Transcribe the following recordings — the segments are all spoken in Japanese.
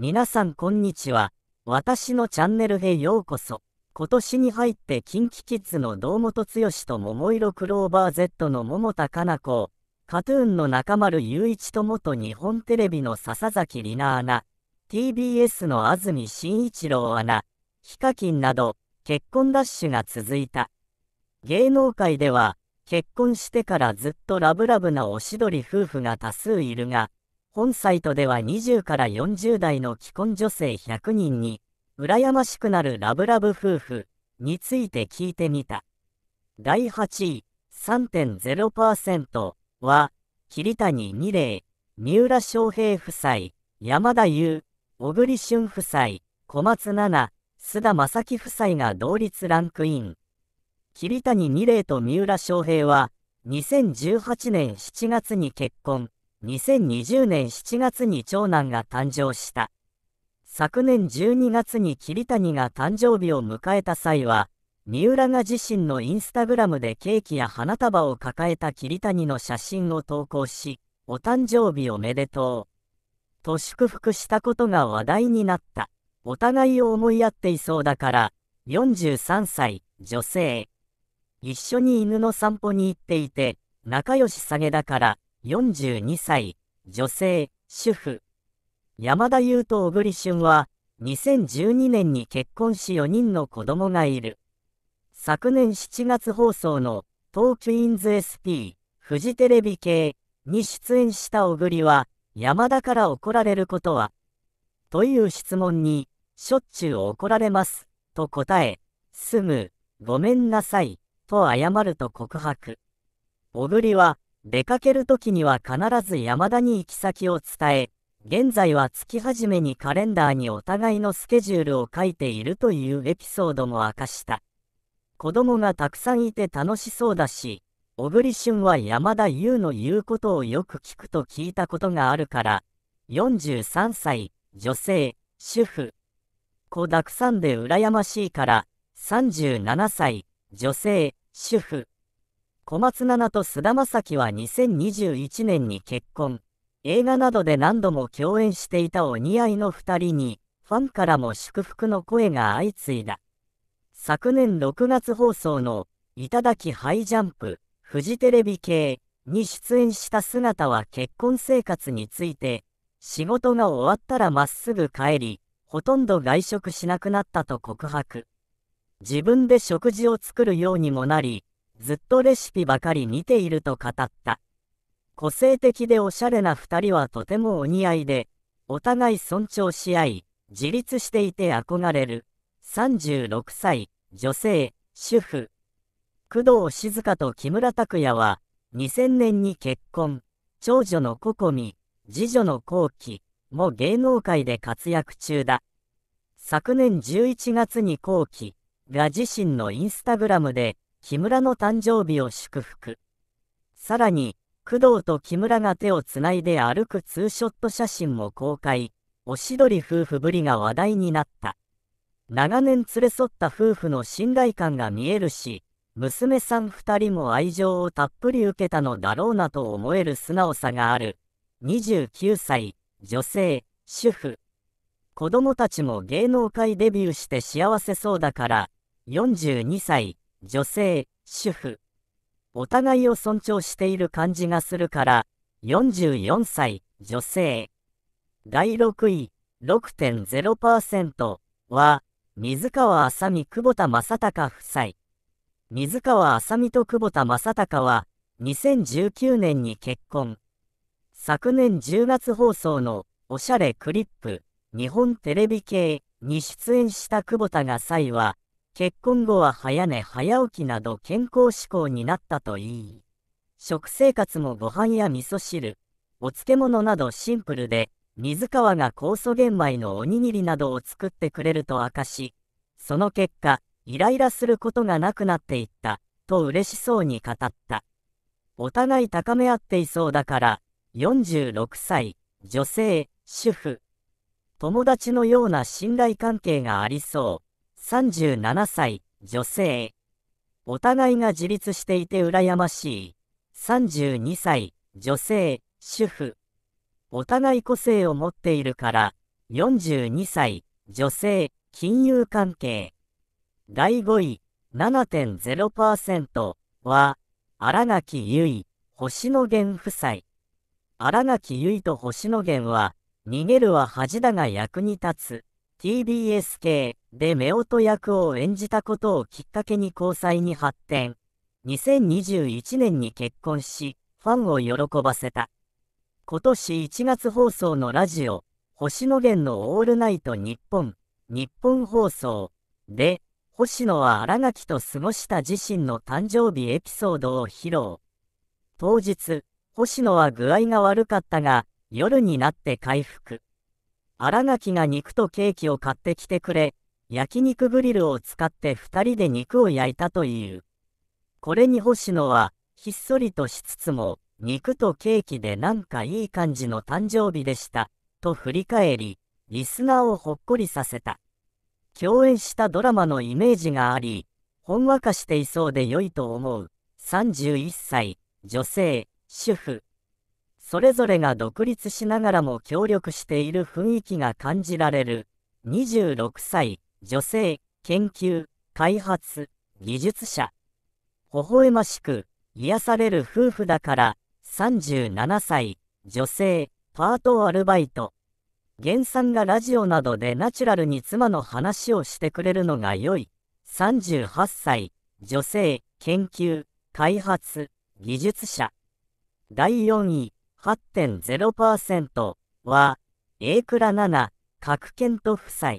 皆さんこんにちは。私のチャンネルへようこそ。今年に入って KinKiKids の堂本剛と桃色クローバー Z の桃田かな子、カトゥーンの中丸雄一と元日本テレビの笹崎里奈アナ、TBS の安住紳一郎アナ、ヒカキンなど結婚ラッシュが続いた。芸能界では結婚してからずっとラブラブなおしどり夫婦が多数いるが、本サイトでは20から40代の既婚女性100人に、羨ましくなるラブラブ夫婦について聞いてみた。第8位、3.0%は、桐谷二玲、三浦翔平夫妻、山田優、小栗旬夫妻、小松菜奈、須田正樹夫妻が同率ランクイン。桐谷二玲と三浦翔平は、2018年7月に結婚。2020年7月に長男が誕生した。昨年12月に桐谷が誕生日を迎えた際は、三浦が自身のインスタグラムでケーキや花束を抱えた桐谷の写真を投稿し、お誕生日おめでとう。と祝福したことが話題になった。お互いを思いやっていそうだから、43歳、女性。一緒に犬の散歩に行っていて、仲良し下げだから、42歳、女性、主婦。山田優と小栗旬は、2012年に結婚し4人の子供がいる。昨年7月放送の、トークインズ SP、フジテレビ系に出演した小栗は、山田から怒られることはという質問に、しょっちゅう怒られます、と答え、すぐ、ごめんなさい、と謝ると告白。小栗は、出かける時には必ず山田に行き先を伝え、現在は月初めにカレンダーにお互いのスケジュールを書いているというエピソードも明かした。子供がたくさんいて楽しそうだし、小栗旬は山田優の言うことをよく聞くと聞いたことがあるから、43歳、女性、主婦。子だくさんで羨ましいから、37歳、女性、主婦。小松菜奈と菅田将暉は2021年に結婚。映画などで何度も共演していたお似合いの2人に、ファンからも祝福の声が相次いだ。昨年6月放送の「いただきハイジャンプ」フジテレビ系に出演した姿は結婚生活について仕事が終わったらまっすぐ帰りほとんど外食しなくなったと告白自分で食事を作るようにもなりずっとレシピばかり見ていると語った。個性的でおしゃれな2人はとてもお似合いで、お互い尊重し合い、自立していて憧れる。36歳、女性、主婦。工藤静香と木村拓哉は、2000年に結婚、長女のココミ、次女のコウキも芸能界で活躍中だ。昨年11月にコウキが自身のインスタグラムで、木村の誕生日を祝福。さらに、工藤と木村が手をつないで歩くツーショット写真も公開、おしどり夫婦ぶりが話題になった。長年連れ添った夫婦の信頼感が見えるし、娘さん2人も愛情をたっぷり受けたのだろうなと思える素直さがある。29歳、女性、主婦。子供たちも芸能界デビューして幸せそうだから、42歳、女性、主婦。お互いを尊重している感じがするから、44歳、女性。第6位、6.0%は、水川あさみ久保田正孝夫妻。水川あさみと久保田正孝は、2019年に結婚。昨年10月放送の、おしゃれクリップ、日本テレビ系に出演した久保田が際は、結婚後は早寝早起きなど健康志向になったといい、食生活もご飯や味噌汁、お漬物などシンプルで、水川が酵素玄米のおにぎりなどを作ってくれると明かし、その結果、イライラすることがなくなっていった、と嬉しそうに語った。お互い高め合っていそうだから、46歳、女性、主婦。友達のような信頼関係がありそう。37歳、女性。お互いが自立していて羨ましい。32歳、女性、主婦。お互い個性を持っているから、42歳、女性、金融関係。第5位、7.0%は、荒垣結衣、星野源夫妻。荒垣結衣と星野源は、逃げるは恥だが役に立つ。TBS 系で夫婦役を演じたことをきっかけに交際に発展。2021年に結婚し、ファンを喜ばせた。今年1月放送のラジオ、星野源のオールナイト日本、日本放送で、星野は新垣と過ごした自身の誕生日エピソードを披露。当日、星野は具合が悪かったが、夜になって回復。新垣が肉とケーキを買ってきてくれ、焼肉グリルを使って二人で肉を焼いたという。これに星野は、ひっそりとしつつも、肉とケーキでなんかいい感じの誕生日でした、と振り返り、リスナーをほっこりさせた。共演したドラマのイメージがあり、ほんわかしていそうで良いと思う。31歳、女性、主婦。それぞれが独立しながらも協力している雰囲気が感じられる。26歳、女性、研究、開発、技術者。微笑ましく、癒される夫婦だから、37歳、女性、パートアルバイト。原さんがラジオなどでナチュラルに妻の話をしてくれるのが良い。38歳、女性、研究、開発、技術者。第4位。8.0%は、A クラ7、核検と夫妻。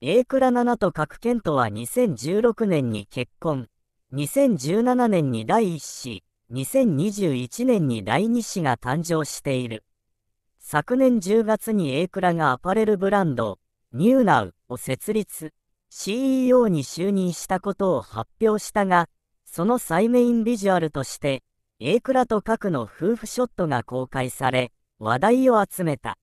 A クラ7と核検とは2016年に結婚、2017年に第1子、2021年に第2子が誕生している。昨年10月に A クラがアパレルブランド、ニューナウを設立、CEO に就任したことを発表したが、その再メインビジュアルとして、A 倉と核の夫婦ショットが公開され、話題を集めた。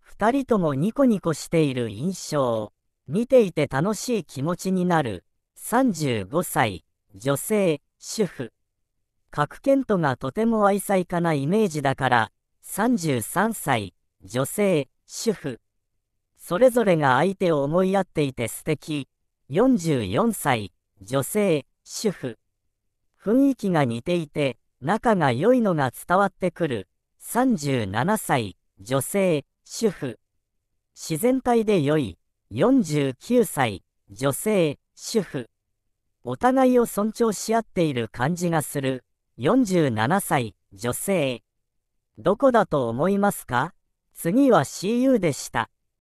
二人ともニコニコしている印象。見ていて楽しい気持ちになる。35歳、女性、主婦。核ケントがとても愛妻家なイメージだから、33歳、女性、主婦。それぞれが相手を思いやっていて素敵。44歳、女性、主婦。雰囲気が似ていて、仲が良いのが伝わってくる。37歳、女性、主婦。自然体で良い。49歳、女性、主婦。お互いを尊重し合っている感じがする。47歳、女性。どこだと思いますか次は CU でした。